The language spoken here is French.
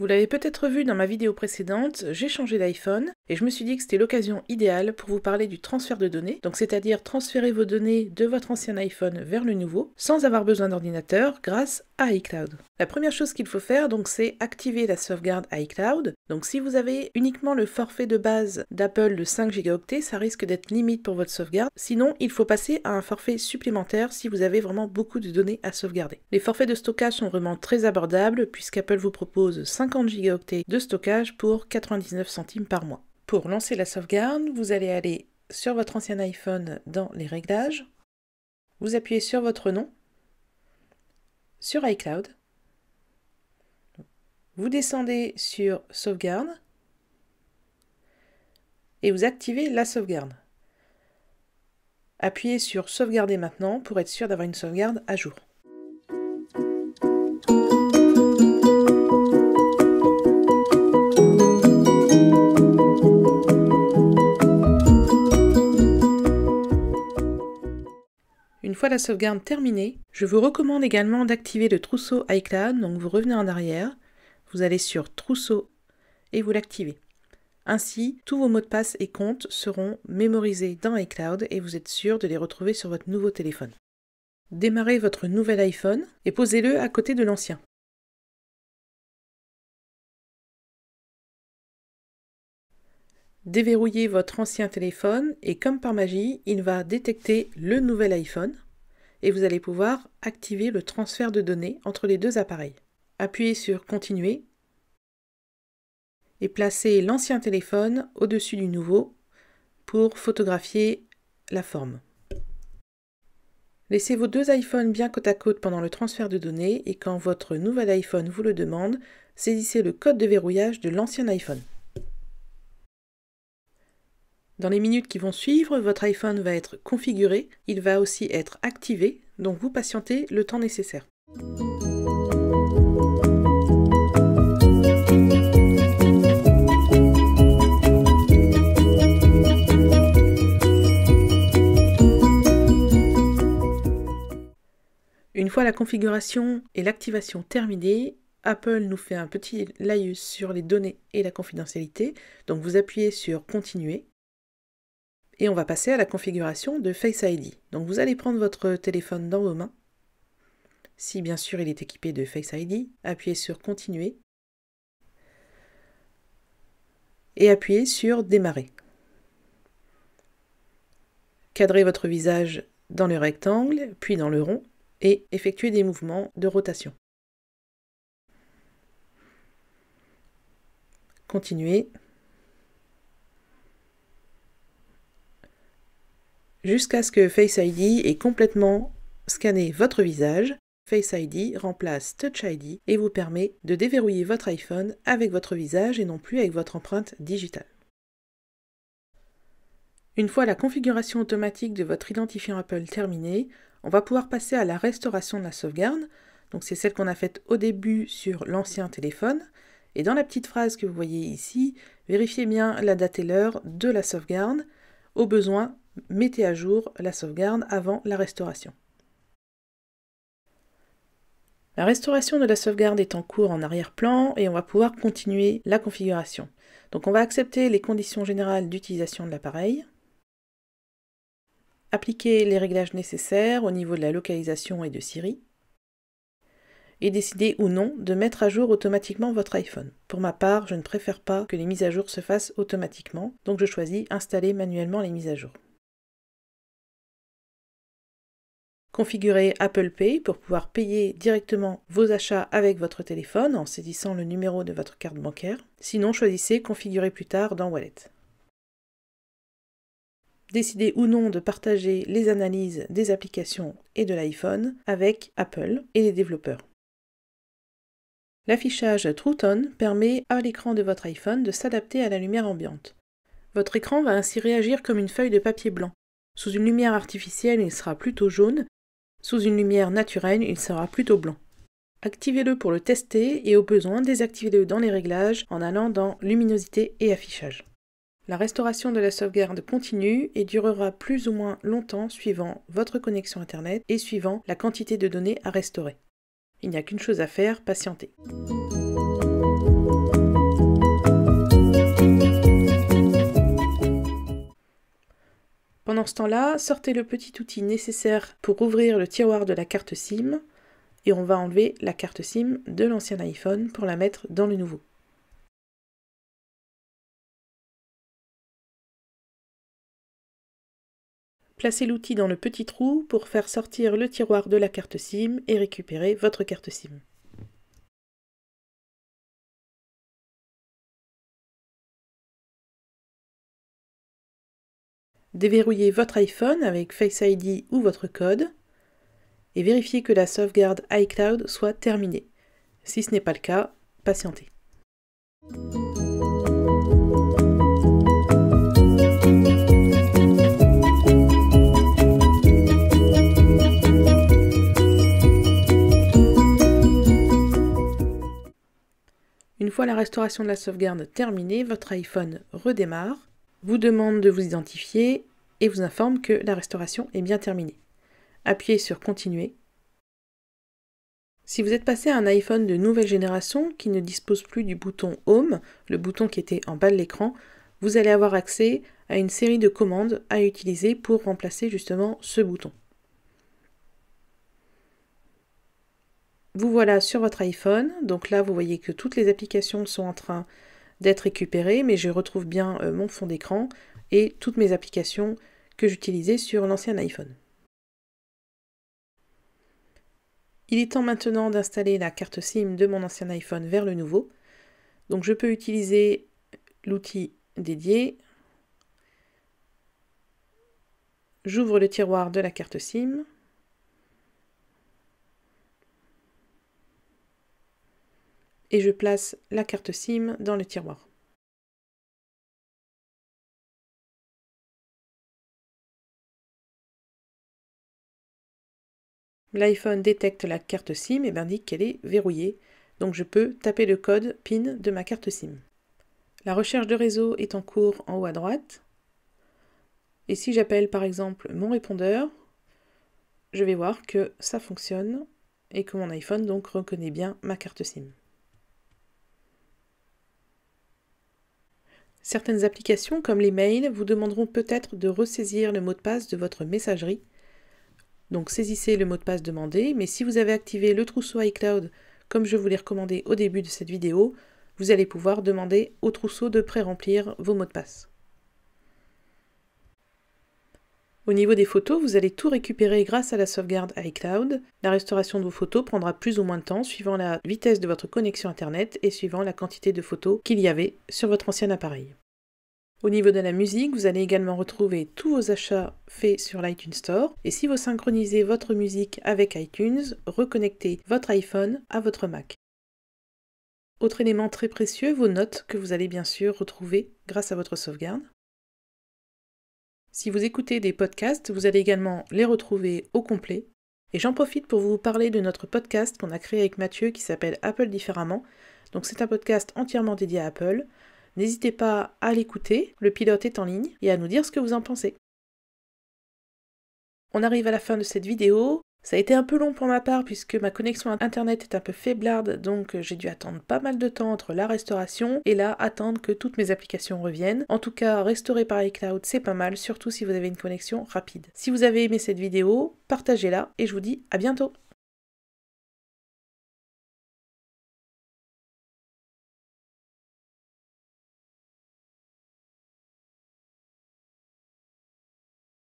Vous l'avez peut-être vu dans ma vidéo précédente, j'ai changé d'iPhone et je me suis dit que c'était l'occasion idéale pour vous parler du transfert de données, donc c'est-à-dire transférer vos données de votre ancien iPhone vers le nouveau sans avoir besoin d'ordinateur grâce à iCloud. La première chose qu'il faut faire donc c'est activer la sauvegarde iCloud. Donc si vous avez uniquement le forfait de base d'Apple de 5 gigaoctets, ça risque d'être limite pour votre sauvegarde. Sinon, il faut passer à un forfait supplémentaire si vous avez vraiment beaucoup de données à sauvegarder. Les forfaits de stockage sont vraiment très abordables puisqu'Apple vous propose 5 de stockage pour 99 centimes par mois. Pour lancer la sauvegarde, vous allez aller sur votre ancien iPhone dans les réglages, vous appuyez sur votre nom, sur iCloud, vous descendez sur sauvegarde et vous activez la sauvegarde. Appuyez sur sauvegarder maintenant pour être sûr d'avoir une sauvegarde à jour. Une fois la sauvegarde terminée, je vous recommande également d'activer le trousseau iCloud, donc vous revenez en arrière, vous allez sur Trousseau et vous l'activez. Ainsi, tous vos mots de passe et comptes seront mémorisés dans iCloud et vous êtes sûr de les retrouver sur votre nouveau téléphone. Démarrez votre nouvel iPhone et posez-le à côté de l'ancien. Déverrouillez votre ancien téléphone et comme par magie, il va détecter le nouvel iPhone et vous allez pouvoir activer le transfert de données entre les deux appareils. Appuyez sur Continuer et placez l'ancien téléphone au-dessus du nouveau pour photographier la forme. Laissez vos deux iPhones bien côte à côte pendant le transfert de données et quand votre nouvel iPhone vous le demande, saisissez le code de verrouillage de l'ancien iPhone. Dans les minutes qui vont suivre, votre iPhone va être configuré, il va aussi être activé, donc vous patientez le temps nécessaire. Une fois la configuration et l'activation terminées, Apple nous fait un petit laïus sur les données et la confidentialité. Donc vous appuyez sur Continuer et on va passer à la configuration de Face ID. Donc vous allez prendre votre téléphone dans vos mains. Si bien sûr il est équipé de Face ID, appuyez sur Continuer et appuyez sur Démarrer. Cadrez votre visage dans le rectangle, puis dans le rond, et effectuez des mouvements de rotation. Continuez jusqu'à ce que Face ID ait complètement scanné votre visage. Face ID remplace Touch ID et vous permet de déverrouiller votre iPhone avec votre visage et non plus avec votre empreinte digitale. Une fois la configuration automatique de votre identifiant Apple terminée, on va pouvoir passer à la restauration de la sauvegarde. Donc c'est celle qu'on a faite au début sur l'ancien téléphone. Et dans la petite phrase que vous voyez ici, vérifiez bien la date et l'heure de la sauvegarde. Au besoin, mettez à jour la sauvegarde avant la restauration. La restauration de la sauvegarde est en cours en arrière-plan et on va pouvoir continuer la configuration. Donc on va accepter les conditions générales d'utilisation de l'appareil, appliquer les réglages nécessaires au niveau de la localisation et de Siri, et décider ou non de mettre à jour automatiquement votre iPhone. Pour ma part, je ne préfère pas que les mises à jour se fassent automatiquement, donc je choisis installer manuellement les mises à jour. Configurez Apple Pay pour pouvoir payer directement vos achats avec votre téléphone en saisissant le numéro de votre carte bancaire. Sinon, choisissez Configurer plus tard dans Wallet. Décidez ou non de partager les analyses des applications et de l'iPhone avec Apple et les développeurs. L'affichage True Tone permet à l'écran de votre iPhone de s'adapter à la lumière ambiante. Votre écran va ainsi réagir comme une feuille de papier blanc. Sous une lumière artificielle, il sera plutôt jaune, sous une lumière naturelle, il sera plutôt blanc. Activez-le pour le tester et au besoin, désactivez-le dans les réglages en allant dans Luminosité et Affichage. La restauration de la sauvegarde continue et durera plus ou moins longtemps suivant votre connexion Internet et suivant la quantité de données à restaurer. Il n'y a qu'une chose à faire, patienter. Pendant ce temps-là, sortez le petit outil nécessaire pour ouvrir le tiroir de la carte SIM et on va enlever la carte SIM de l'ancien iPhone pour la mettre dans le nouveau. Placez l'outil dans le petit trou pour faire sortir le tiroir de la carte SIM et récupérer votre carte SIM. Déverrouillez votre iPhone avec Face ID ou votre code et vérifiez que la sauvegarde iCloud soit terminée. Si ce n'est pas le cas, patientez. Une fois la restauration de la sauvegarde terminée, votre iPhone redémarre vous demande de vous identifier et vous informe que la restauration est bien terminée. Appuyez sur Continuer. Si vous êtes passé à un iPhone de nouvelle génération qui ne dispose plus du bouton Home, le bouton qui était en bas de l'écran, vous allez avoir accès à une série de commandes à utiliser pour remplacer justement ce bouton. Vous voilà sur votre iPhone, donc là vous voyez que toutes les applications sont en train d'être récupéré, mais je retrouve bien euh, mon fond d'écran et toutes mes applications que j'utilisais sur l'ancien iPhone. Il est temps maintenant d'installer la carte SIM de mon ancien iPhone vers le nouveau. Donc je peux utiliser l'outil dédié. J'ouvre le tiroir de la carte SIM. et je place la carte SIM dans le tiroir. L'iPhone détecte la carte SIM et m'indique qu'elle est verrouillée, donc je peux taper le code PIN de ma carte SIM. La recherche de réseau est en cours en haut à droite. Et si j'appelle par exemple mon répondeur, je vais voir que ça fonctionne et que mon iPhone donc reconnaît bien ma carte SIM. Certaines applications comme les mails vous demanderont peut-être de ressaisir le mot de passe de votre messagerie. Donc saisissez le mot de passe demandé, mais si vous avez activé le trousseau iCloud comme je vous l'ai recommandé au début de cette vidéo, vous allez pouvoir demander au trousseau de pré-remplir vos mots de passe. Au niveau des photos, vous allez tout récupérer grâce à la sauvegarde iCloud. La restauration de vos photos prendra plus ou moins de temps suivant la vitesse de votre connexion Internet et suivant la quantité de photos qu'il y avait sur votre ancien appareil. Au niveau de la musique, vous allez également retrouver tous vos achats faits sur l'iTunes Store. Et si vous synchronisez votre musique avec iTunes, reconnectez votre iPhone à votre Mac. Autre élément très précieux, vos notes que vous allez bien sûr retrouver grâce à votre sauvegarde. Si vous écoutez des podcasts, vous allez également les retrouver au complet. Et j'en profite pour vous parler de notre podcast qu'on a créé avec Mathieu qui s'appelle Apple différemment. Donc c'est un podcast entièrement dédié à Apple. N'hésitez pas à l'écouter, le pilote est en ligne, et à nous dire ce que vous en pensez. On arrive à la fin de cette vidéo. Ça a été un peu long pour ma part puisque ma connexion internet est un peu faiblarde donc euh, j'ai dû attendre pas mal de temps entre la restauration et là attendre que toutes mes applications reviennent. En tout cas, restaurer par iCloud c'est pas mal, surtout si vous avez une connexion rapide. Si vous avez aimé cette vidéo, partagez-la et je vous dis à bientôt